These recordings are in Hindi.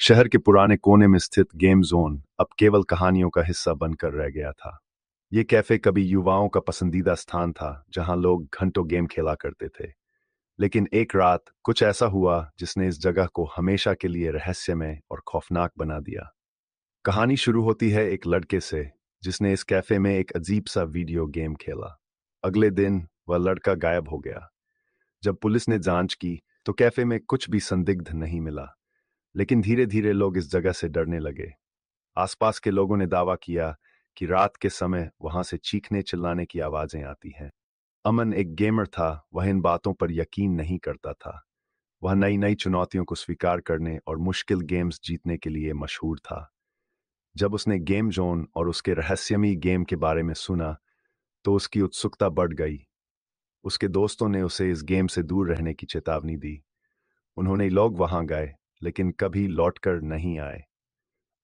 शहर के पुराने कोने में स्थित गेम जोन अब केवल कहानियों का हिस्सा बनकर रह गया था ये कैफे कभी युवाओं का पसंदीदा स्थान था जहां लोग घंटों गेम खेला करते थे लेकिन एक रात कुछ ऐसा हुआ जिसने इस जगह को हमेशा के लिए रहस्यमय और खौफनाक बना दिया कहानी शुरू होती है एक लड़के से जिसने इस कैफे में एक अजीब सा वीडियो गेम खेला अगले दिन वह लड़का गायब हो गया जब पुलिस ने जांच की तो कैफे में कुछ भी संदिग्ध नहीं मिला लेकिन धीरे धीरे लोग इस जगह से डरने लगे आसपास के लोगों ने दावा किया कि रात के समय वहां से चीखने चिल्लाने की आवाजें आती हैं अमन एक गेमर था वह इन बातों पर यकीन नहीं करता था वह नई नई चुनौतियों को स्वीकार करने और मुश्किल गेम्स जीतने के लिए मशहूर था जब उसने गेम जोन और उसके रहस्यमी गेम के बारे में सुना तो उसकी उत्सुकता बढ़ गई उसके दोस्तों ने उसे इस गेम से दूर रहने की चेतावनी दी उन्होंने लोग वहां गए लेकिन कभी लौटकर नहीं आए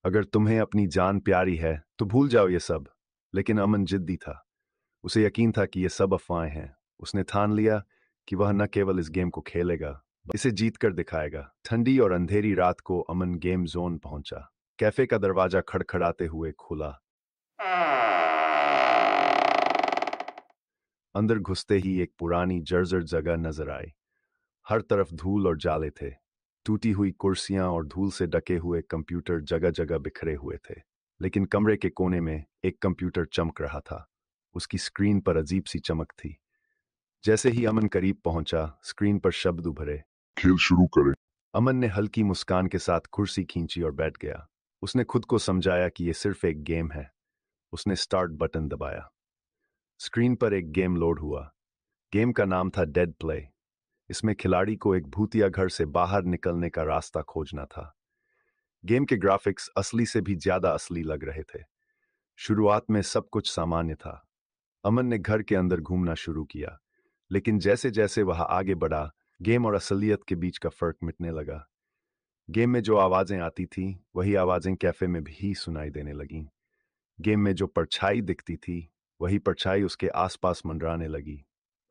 अगर तुम्हें अपनी जान प्यारी है तो भूल जाओ ये सब लेकिन अमन जिद्दी था उसे यकीन था कि ये सब अफवाहें हैं उसने ठान लिया कि वह न केवल इस गेम को खेलेगा इसे जीत कर दिखाएगा ठंडी और अंधेरी रात को अमन गेम जोन पहुंचा कैफे का दरवाजा खड़खड़ाते हुए खुला अंदर घुसते ही एक पुरानी जर्जर जगह नजर आई हर तरफ धूल और जाले थे टूटी हुई कुर्सियां और धूल से डके हुए कंप्यूटर जगह जगह बिखरे हुए थे लेकिन कमरे के कोने में एक कंप्यूटर चमक रहा था उसकी स्क्रीन पर अजीब सी चमक थी जैसे ही अमन करीब पहुंचा स्क्रीन पर शब्द उभरे खेल शुरू करें अमन ने हल्की मुस्कान के साथ कुर्सी खींची और बैठ गया उसने खुद को समझाया कि ये सिर्फ एक गेम है उसने स्टार्ट बटन दबाया स्क्रीन पर एक गेम लोड हुआ गेम का नाम था डेड प्ले इसमें खिलाड़ी को एक भूतिया घर से बाहर निकलने का रास्ता खोजना था गेम के ग्राफिक्स असली से भी ज्यादा असली लग रहे थे शुरुआत में सब कुछ सामान्य था अमन ने घर के अंदर घूमना शुरू किया लेकिन जैसे जैसे वह आगे बढ़ा गेम और असलियत के बीच का फर्क मिटने लगा गेम में जो आवाज़ें आती थी वही आवाज़ें कैफ़े में भी सुनाई देने लगीं गेम में जो परछाई दिखती थी वही परछाई उसके आसपास मंडराने लगी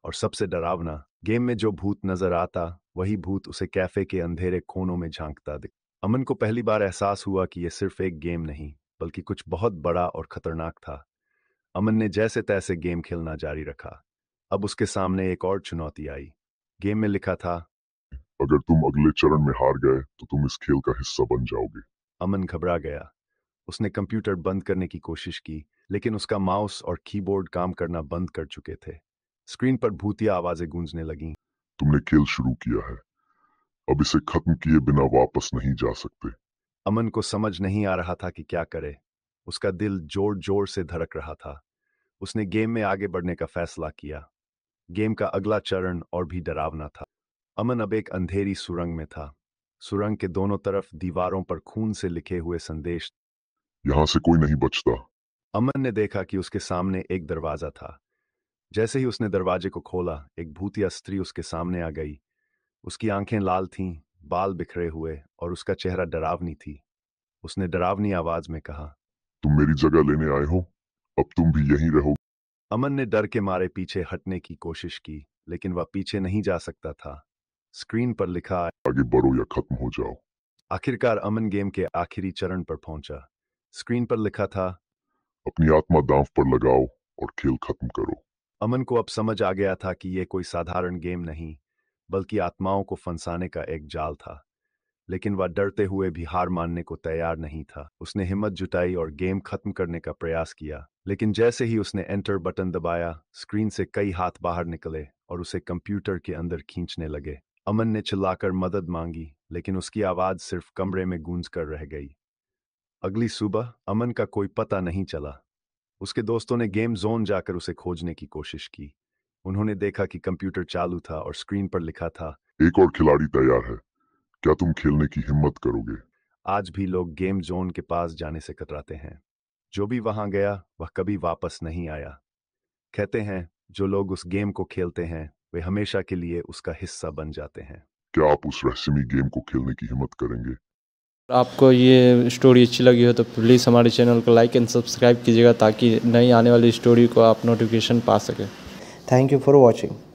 और सबसे डरावना गेम में जो भूत नजर आता वही भूत उसे कैफे के अंधेरे कोनों में झांकता दिख अमन को पहली बार एहसास हुआ कि यह सिर्फ एक गेम नहीं बल्कि कुछ बहुत बड़ा और खतरनाक था अमन ने जैसे तैसे गेम खेलना जारी रखा अब उसके सामने एक और चुनौती आई गेम में लिखा था अगर तुम अगले चरण में हार गए तो तुम इस खेल का हिस्सा बन जाओगे अमन घबरा गया उसने कंप्यूटर बंद करने की कोशिश की लेकिन उसका माउस और कीबोर्ड काम करना बंद कर चुके थे स्क्रीन पर भूतिया आवाजें गूंजने लगी तुमने खेल शुरू किया है अब इसे खत्म किए बिना वापस नहीं जा सकते अमन को समझ नहीं आ रहा था कि क्या करे उसका दिल जोर जोर से धड़क रहा था उसने गेम में आगे बढ़ने का फैसला किया गेम का अगला चरण और भी डरावना था अमन अब एक अंधेरी सुरंग में था सुरंग के दोनों तरफ दीवारों पर खून से लिखे हुए संदेश यहां से कोई नहीं बचता अमन ने देखा कि उसके सामने एक दरवाजा था जैसे ही उसने दरवाजे को खोला एक भूतिया स्त्री उसके सामने आ गई उसकी आंखें लाल थीं बाल बिखरे हुए और उसका चेहरा डरावनी थी उसने डरावनी आवाज में कहा तुम मेरी जगह लेने आए हो अब तुम भी यहीं रहो अमन ने डर के मारे पीछे हटने की कोशिश की लेकिन वह पीछे नहीं जा सकता था स्क्रीन पर लिखा आगे बढ़ो या खत्म हो जाओ आखिरकार अमन गेम के आखिरी चरण पर पहुंचा स्क्रीन पर लिखा था अपनी आत्मा दांव पर लगाओ और खेल खत्म करो अमन को अब समझ आ गया था कि यह कोई साधारण गेम नहीं बल्कि आत्माओं को फंसाने का एक जाल था लेकिन वह डरते हुए भी हार मानने को तैयार नहीं था उसने हिम्मत जुटाई और गेम खत्म करने का प्रयास किया लेकिन जैसे ही उसने एंटर बटन दबाया स्क्रीन से कई हाथ बाहर निकले और उसे कंप्यूटर के अंदर खींचने लगे अमन ने चिल्लाकर मदद मांगी लेकिन उसकी आवाज सिर्फ कमरे में गूंज कर रह गई अगली सुबह अमन का कोई पता नहीं चला उसके दोस्तों ने गेम जोन जाकर उसे खोजने की कोशिश की उन्होंने देखा कि कंप्यूटर चालू था और स्क्रीन पर लिखा था एक और खिलाड़ी तैयार है क्या तुम खेलने की हिम्मत करोगे आज भी लोग गेम जोन के पास जाने से कतराते हैं जो भी वहां गया वह कभी वापस नहीं आया कहते हैं जो लोग उस गेम को खेलते हैं वे हमेशा के लिए उसका हिस्सा बन जाते हैं क्या आप उस रहस्यमी गेम को खेलने की हिम्मत करेंगे आपको ये स्टोरी अच्छी लगी हो तो प्लीज़ हमारे चैनल को लाइक एंड सब्सक्राइब कीजिएगा ताकि नई आने वाली स्टोरी को आप नोटिफिकेशन पा सकें थैंक यू फॉर वॉचिंग